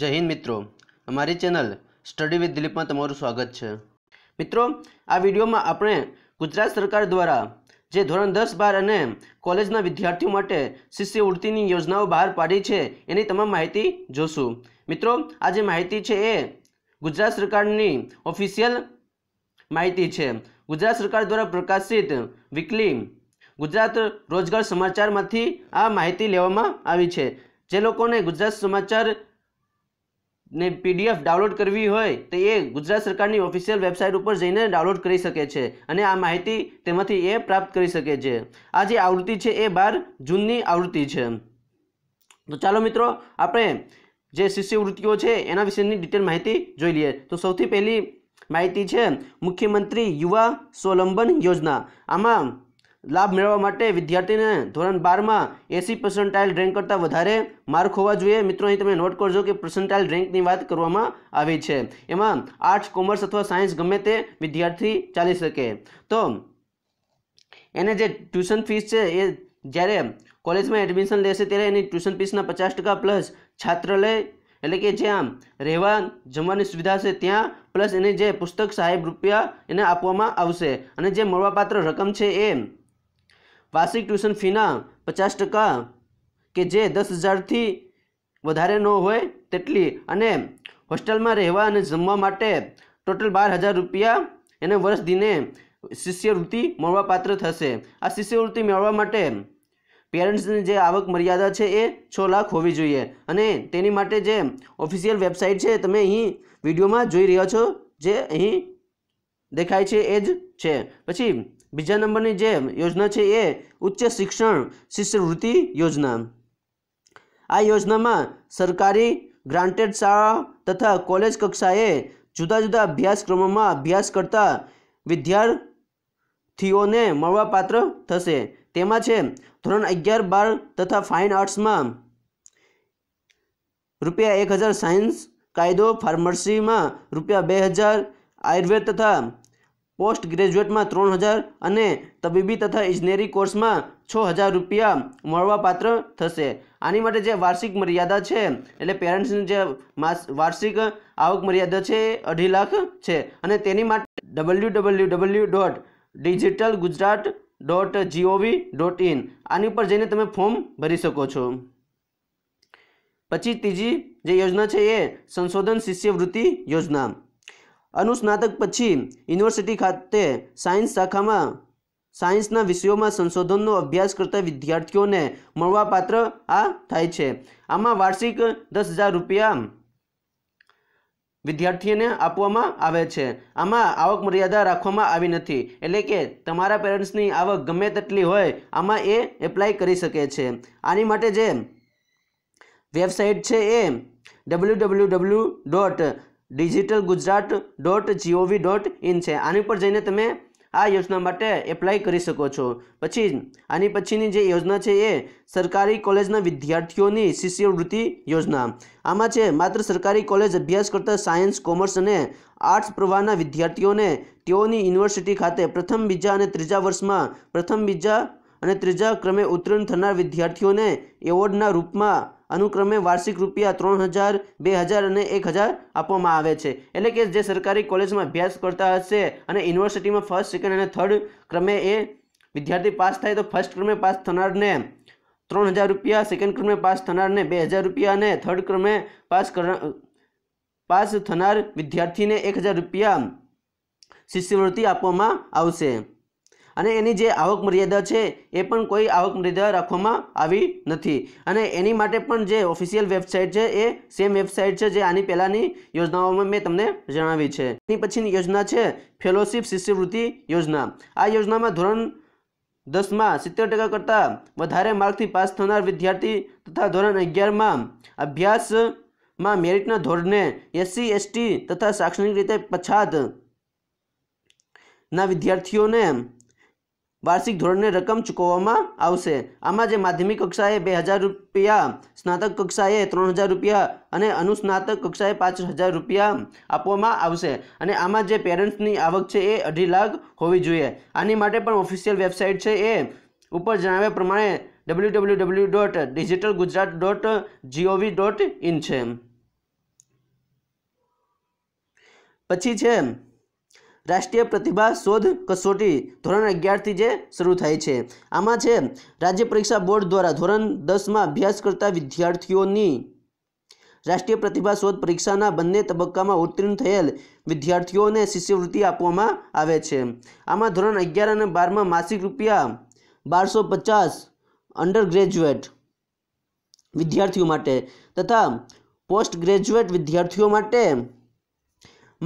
જય હિન્દ મિત્રો અમારી ચેનલ સ્ટડી વિથ દિલીપમાં તમારું સ્વાગત છે મિત્રો આ વિડીયોમાં આપણે ગુજરાત સરકાર દ્વારા જે ધોરણ દસ બાર અને કોલેજના વિદ્યાર્થીઓ માટે શિષ્યવૃત્તિની યોજનાઓ બહાર પાડી છે એની તમામ માહિતી જોશું મિત્રો આ જે માહિતી છે એ ગુજરાત સરકારની ઓફિશિયલ માહિતી છે ગુજરાત સરકાર દ્વારા પ્રકાશિત વીકલી ગુજરાત રોજગાર સમાચારમાંથી આ માહિતી લેવામાં આવી છે જે લોકોને ગુજરાત સમાચાર ને પીડીએફ ડાઉનલોડ કરવી હોય તો એ ગુજરાત સરકારની ઓફિશિયલ વેબસાઇટ ઉપર જઈને ડાઉનલોડ કરી શકે છે અને આ માહિતી તેમાંથી એ પ્રાપ્ત કરી શકે છે આ જે આવૃત્તિ છે એ બાર જૂનની આવૃત્તિ છે તો ચાલો મિત્રો આપણે જે શિષ્યવૃત્તિઓ છે એના વિશેની ડિટેલ માહિતી જોઈ લઈએ તો સૌથી પહેલી માહિતી છે મુખ્યમંત્રી યુવા સ્વલંબન યોજના આમાં લાભ મેળવવા માટે વિદ્યાર્થીને ધોરણ બારમાં એસી પર્સન્ટાઇલ રેન્ક કરતાં વધારે માર્ક હોવા જોઈએ મિત્રો અહીં તમે નોટ કરજો કે પર્સન્ટાઇલ રેન્કની વાત કરવામાં આવી છે એમાં આર્ટ્સ કોમર્સ અથવા સાયન્સ ગમે તે વિદ્યાર્થી ચાલી શકે તો એને જે ટ્યુશન ફીસ છે એ જ્યારે કોલેજમાં એડમિશન લેશે ત્યારે એની ટ્યુશન ફીસના પચાસ ટકા પ્લસ છાત્રાલય એટલે કે જ્યાં રહેવા જમવાની સુવિધા છે ત્યાં પ્લસ એને જે પુસ્તક સાહેબ રૂપિયા એને આપવામાં આવશે અને જે મળવાપાત્ર રકમ છે એ વાર્ષિક ટ્યુશન ફીના પચાસ ટકા કે જે દસ હજારથી વધારે ન હોય તેટલી અને હોસ્ટેલમાં રહેવા અને જમવા માટે ટોટલ બાર હજાર રૂપિયા એને વર્ષ દિને શિષ્યવૃત્તિ મળવાપાત્ર થશે આ શિષ્યવૃત્તિ મેળવવા માટે પેરેન્ટ્સની જે આવક મર્યાદા છે એ છ લાખ હોવી જોઈએ અને તેની માટે જે ઓફિશિયલ વેબસાઇટ છે તમે અહીં વિડીયોમાં જોઈ રહ્યા છો જે અહીં દેખાય છે એ જ છે પછી બીજા નંબરની જે યોજના છે એ ઉચ્ચ શિક્ષણ શિષ્યવૃત્તિ યોજના આ યોજનામાં સરકારી ગ્રાન્ટેડ શાળા તથા કોલેજ કક્ષાએ જુદા જુદા અભ્યાસક્રમોમાં અભ્યાસ કરતા વિદ્યાર્થીઓને મળવાપાત્ર થશે તેમાં છે ધોરણ અગિયાર બાર તથા ફાઇન આર્ટ્સમાં રૂપિયા એક હજાર સાયન્સ કાયદો ફાર્મસીમાં રૂપિયા બે હજાર આયુર્વેદ તથા પોસ્ટ ગ્રેજ્યુએટમાં ત્રણ હજાર અને તબીબી તથા ઇજનેરી કોર્સમાં છ હજાર રૂપિયા મળવાપાત્ર થશે આની માટે જે વાર્ષિક મર્યાદા છે એટલે પેરેન્ટ્સની જે માસ વાર્ષિક આવક મર્યાદા છે એ અઢી લાખ છે અને તેની માટે W W W dot digital Gujarat dot G O V dot in આની ઉપર જઈને તમે ફોર્મ ભરી શકો છો પછી ત્રીજી જે યોજના છે એ સંશોધન શિષ્યવૃત્તિ યોજના અનુસ્નાતક પછી યુનિવર્સિટી ખાતે સાયન્સ શાખામાં સાયન્સના વિષયોમાં સંશોધનનો અભ્યાસ કરતા વિદ્યાર્થીઓને મળવાપાત્ર આ થાય છે આમાં વાર્ષિક દસ હજાર રૂપિયા વિદ્યાર્થીઓને આપવામાં આવે છે આમાં આવક મર્યાદા રાખવામાં આવી નથી એટલે કે તમારા પેરેન્ટ્સની આવક ગમે તેટલી હોય આમાં એ એપ્લાય કરી શકે છે આની માટે જે વેબસાઇટ છે એ W W W dot digital Gujarat dot G O V dot in છે આની પર જઈને તમે આ યોજના માટે એપ્લાય કરી શકો છો પછી આની પછીની જે યોજના છે એ સરકારી કોલેજના વિદ્યાર્થીઓની શિષ્યવૃત્તિ યોજના આમાં છે માત્ર સરકારી કોલેજ અભ્યાસ કરતા સાયન્સ કોમર્સ અને આર્ટ્સ પ્રવાહના વિદ્યાર્થીઓને તેઓની યુનિવર્સિટી ખાતે પ્રથમ બીજા અને ત્રીજા વર્ષમાં પ્રથમ બીજા અને ત્રીજા ક્રમે ઉત્તીર્ણ થનાર વિદ્યાર્થીઓને એવોર્ડના રૂપમાં અનુક્રમે વાર્ષિક રૂપિયા ત્રણ હજાર બે હજાર અને એક હજાર આપવામાં આવે છે એટલે કે જે સરકારી કોલેજમાં અભ્યાસ કરતા હશે અને યુનિવર્સિટીમાં ફર્સ્ટ સેકન્ડ અને થર્ડ ક્રમે એ વિદ્યાર્થી પાસ થાય તો ફર્સ્ટ ક્રમે પાસ થનારને ત્રણ હજાર રૂપિયા સેકન્ડ ક્રમે પાસ થનારને બે હજાર રૂપિયા અને થર્ડ ક્રમે પાસ કર પાસ થનાર વિદ્યાર્થીને એક હજાર રૂપિયા શિષ્યવૃત્તિ આપવામાં આવશે અને એની જે આવક મર્યાદા છે એ પણ કોઈ આવક મર્યાદા રાખવામાં આવી નથી અને એની માટે પણ જે ઓફિશિયલ વેબસાઇટ છે એ સેમ વેબસાઇટ છે જે આની પહેલાંની યોજનાઓમાં મેં તમને જણાવી છે એની પછીની યોજના છે ફેલોશિપ શિષ્યવૃત્તિ યોજના આ યોજનામાં ધોરણ દસમાં સિત્તેર ટકા કરતાં વધારે માર્કથી પાસ થનાર વિદ્યાર્થી તથા ધોરણ અગિયારમાં અભ્યાસમાં મેરિટના ધોરણે એસસી એસટી તથા શૈક્ષણિક રીતે પછાત ના વિદ્યાર્થીઓને વાર્ષિક ધોરણે રકમ ચૂકવવામાં આવશે આમાં જે માધ્યમિક કક્ષાએ બે હજાર રૂપિયા સ્નાતક કક્ષાએ ત્રણ હજાર રૂપિયા અને અનુસ્નાતક કક્ષાએ પાંચ હજાર રૂપિયા આપવામાં આવશે અને આમાં જે પેરેન્ટ્સની આવક છે એ અઢી લાખ હોવી જોઈએ આની માટે પણ ઓફિશિયલ વેબસાઇટ છે એ ઉપર જણાવ્યા પ્રમાણે W W W dot digital Gujarat dot G O V dot in છે પછી છે રાષ્ટ્રીય પ્રતિભા શોધ કસોટી ધોરણ અગિયારથી જે શરૂ થાય છે આમાં છે રાજ્ય પરીક્ષા બોર્ડ દ્વારા ધોરણ દસમાં અભ્યાસ કરતા વિદ્યાર્થીઓની રાષ્ટ્રીય પ્રતિભા શોધ પરીક્ષાના બંને તબક્કામાં ઉત્તીર્ણ થયેલ વિદ્યાર્થીઓને શિષ્યવૃત્તિ આપવામાં આવે છે આમાં ધોરણ અગિયાર અને બારમાં માસિક રૂપિયા બારસો પચાસ અંડર ગ્રેજ્યુએટ વિદ્યાર્થીઓ માટે તથા પોસ્ટ ગ્રેજ્યુએટ વિદ્યાર્થીઓ માટે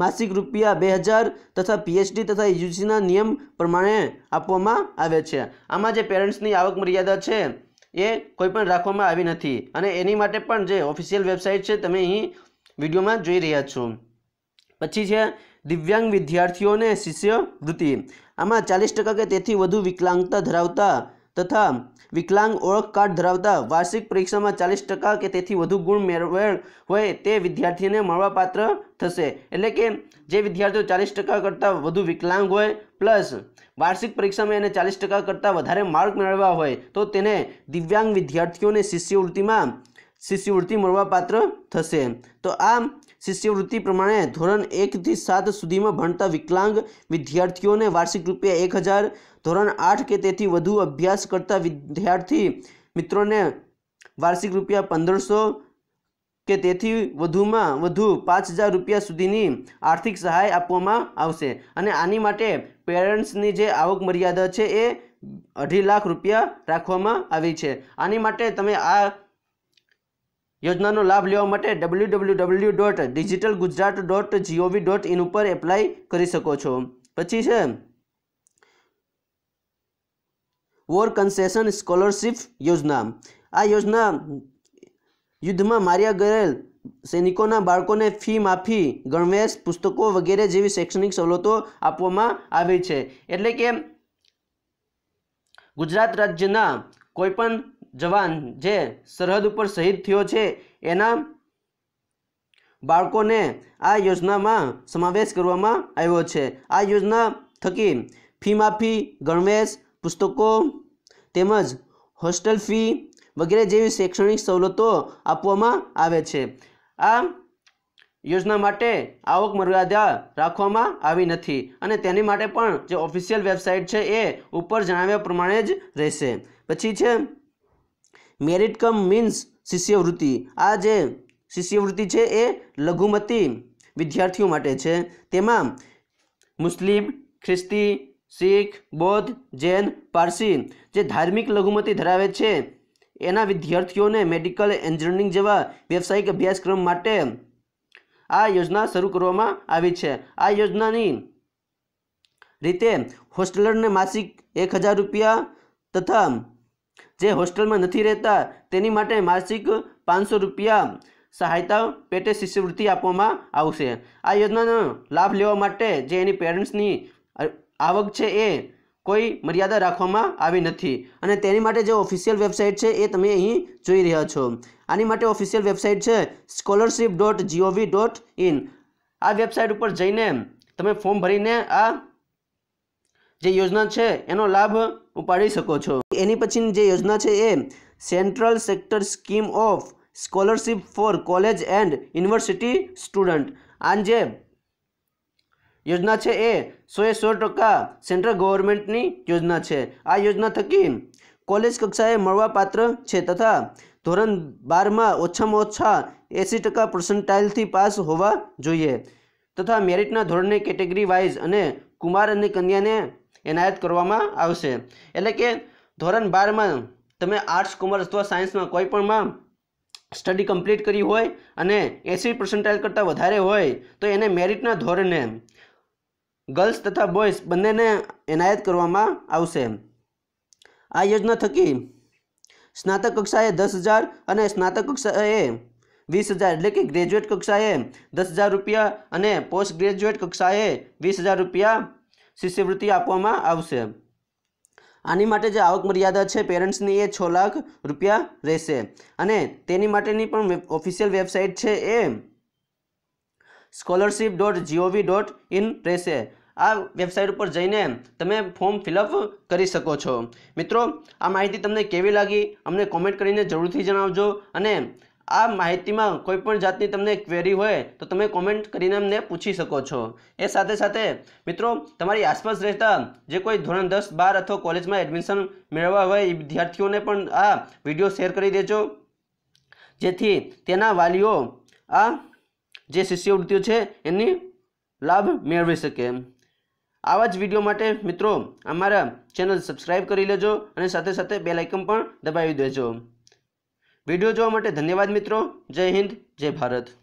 માસિક રૂપિયા બે હજાર તથા પીએચડી તથા યુજીસીના નિયમ પ્રમાણે આપવામાં આવે છે આમાં જે પેરેન્ટ્સની આવક મર્યાદા છે એ કોઈ પણ રાખવામાં આવી નથી અને એની માટે પણ જે ઓફિશિયલ વેબસાઇટ છે તમે અહીં વિડીયોમાં જોઈ રહ્યા છો પછી છે દિવ્યાંગ વિદ્યાર્થીઓને શિષ્યવૃત્તિ આમાં ચાલીસ ટકા કે તેથી વધુ વિકલાંગતા ધરાવતા તથા વિકલાંગ ઓળખ કાર્ડ ધરાવતા વાર્ષિક પરીક્ષામાં ચાલીસ ટકા કે તેથી વધુ ગુણ મેળવેલ હોય તે વિદ્યાર્થીને મળવાપાત્ર થશે એટલે કે જે વિદ્યાર્થીઓ ચાલીસ ટકા કરતાં વધુ વિકલાંગ હોય પ્લસ વાર્ષિક પરીક્ષામાં એને ચાલીસ ટકા કરતાં વધારે માર્ક મેળવવા હોય તો તેને દિવ્યાંગ વિદ્યાર્થીઓને શિષ્યવૃત્તિમાં શિષ્યવૃત્તિ મળવાપાત્ર થશે તો આ શિષ્યવૃત્તિ પ્રમાણે ધોરણ એકથી સાત સુધીમાં ભણતા વિકલાંગ વિદ્યાર્થીઓને વાર્ષિક રૂપિયા એક હજાર ધોરણ આઠ કે તેથી વધુ અભ્યાસ કરતા વિદ્યાર્થી મિત્રોને વાર્ષિક રૂપિયા પંદરસો કે તેથી વધુમાં વધુ પાંચ હજાર રૂપિયા સુધીની આર્થિક સહાય આપવામાં આવશે અને આની માટે પેરેન્ટ્સની જે આવક મર્યાદા છે એ અઢી લાખ રૂપિયા રાખવામાં આવી છે આની માટે તમે આ યોજનાનો લાભ લેવા માટે W W W dot digital Gujarat dot G O V dot in ઉપર એપ્લાય કરી શકો છો પછી છે વોર કન્સેશન સ્કોલરશિપ યોજના આ યોજના યુદ્ધમાં માર્યા ગયેલ સૈનિકોના બાળકોને ફી માફી ગણવેશ પુસ્તકો વગેરે જેવી શૈક્ષણિક સવલતો આપવામાં આવી છે એટલે કે ગુજરાત રાજ્યના કોઈપણ જવાન જે સરહદ ઉપર શહીદ થયો છે એના બાળકોને આ યોજનામાં સમાવેશ કરવામાં આવ્યો છે આ યોજના થકી ફી માફી ગણવેશ પુસ્તકો તેમજ હોસ્ટેલ ફી વગેરે જેવી શૈક્ષણિક સવલતો આપવામાં આવે છે આ યોજના માટે આવક મર્યાદા રાખવામાં આવી નથી અને તેની માટે પણ જે ઓફિશિયલ વેબસાઇટ છે એ ઉપર જણાવ્યા પ્રમાણે જ રહેશે પછી છે મેરિટ કમ મીન્સ શિષ્યવૃત્તિ આ જે શિષ્યવૃત્તિ છે એ લઘુમતી વિદ્યાર્થીઓ માટે છે તેમાં મુસ્લિમ ખ્રિસ્તી શીખ બૌદ્ધ જૈન પારસી જે ધાર્મિક લઘુમતી ધરાવે છે એના વિદ્યાર્થીઓને મેડિકલ એન્જિનિયરિંગ જેવા વ્યવસાયિક અભ્યાસક્રમ માટે આ યોજના શરૂ કરવામાં આવી છે આ યોજનાની રીતે હોસ્ટેલરને માસિક એક હજાર રૂપિયા તથા જે હોસ્ટેલમાં નથી રહેતા તેની માટે માસિક પાંચસો રૂપિયા સહાયતા પેટે શિષ્યવૃત્તિ આપવામાં આવશે આ યોજનાનો લાભ લેવા માટે જે એની પેરેન્ટ્સની આવક છે એ કોઈ મર્યાદા રાખવામાં આવી નથી અને તેની માટે જે ઓફિશિયલ વેબસાઇટ છે એ તમે અહીં જોઈ રહ્યા છો આની માટે ઓફિશિયલ વેબસાઇટ છે scholarship dot G O V dot in આ વેબસાઇટ ઉપર જઈને તમે ફોર્મ ભરીને આ જે યોજના છે એનો લાભ ઉપાડી શકો છો એની પછીની જે યોજના છે એ central sector scheme of scholarship for college and university student આ જે યોજના છે એ સોએ સો ટકા સેન્ટ્રલ ગવર્મેન્ટની યોજના છે આ યોજના થકી કોલેજ કક્ષાએ મળવાપાત્ર છે તથા ધોરણ બારમાં ઓછામાં ઓછા એંસી ટકા પર્સન્ટાઇલથી પાસ હોવા જોઈએ તથા મેરિટના ધોરણને કેટેગરી વાઇઝ અને કુમાર અને કન્યાને એનાયત કરવામાં આવશે એટલે કે ધોરણ બારમાં તમે આર્ટ્સ કોમર્સ અથવા સાયન્સમાં કોઈ પણમાં સ્ટડી કમ્પ્લીટ કરી હોય અને એંસી પર્સન્ટાઇલ કરતાં વધારે હોય તો એને મેરિટના ધોરણે ગર્લ્સ તથા બોયઝ બંનેને એનાયત કરવામાં આવશે આ યોજના થકી સ્નાતક કક્ષાએ દસ હજાર અને સ્નાતક કક્ષાએ વીસ હજાર એટલે કે ગ્રેજ્યુએટ કક્ષાએ દસ હજાર રૂપિયા અને પોસ્ટ ગ્રેજ્યુએટ કક્ષાએ વીસ હજાર રૂપિયા શિષ્યવૃત્તિ આપવામાં આવશે આની માટે જે આવક મર્યાદા છે પેરેન્ટ્સની એ છ લાખ રૂપિયા રહેશે અને તેની માટેની પણ ઓફિશિયલ વેબસાઇટ છે એ scholarship dot G O V dot in રહેશે આ વેબસાઇટ ઉપર જઈને તમે ફોર્મ ફિલઅપ કરી શકો છો મિત્રો આ માહિતી તમને કેવી લાગી અમને કોમેન્ટ કરીને જરૂરથી જણાવજો અને આ માહિતીમાં કોઈ પણ જાતની તમને ક્વેરી હોય તો તમે કોમેન્ટ કરીને અમને પૂછી શકો છો એ સાથે સાથે મિત્રો તમારી આસપાસ રહેતા જે કોઈ ધોરણ દસ બાર અથવા કોલેજમાં એડમિશન મેળવવા હોય એ વિદ્યાર્થીઓને પણ આ વિડીયો શેર કરી દેજો જેથી તેના વાલીઓ આ જે શિષ્યવૃત્તિઓ છે એની લાભ મેળવી શકે આવા જ વિડીયો માટે મિત્રો અમારા ચેનલ સબસ્ક્રાઈબ કરી લેજો અને સાથે સાથે બે આઇકન પણ દબાવી દેજો વિડીયો જોવા માટે ધન્યવાદ મિત્રો જય હિન્દ જય ભારત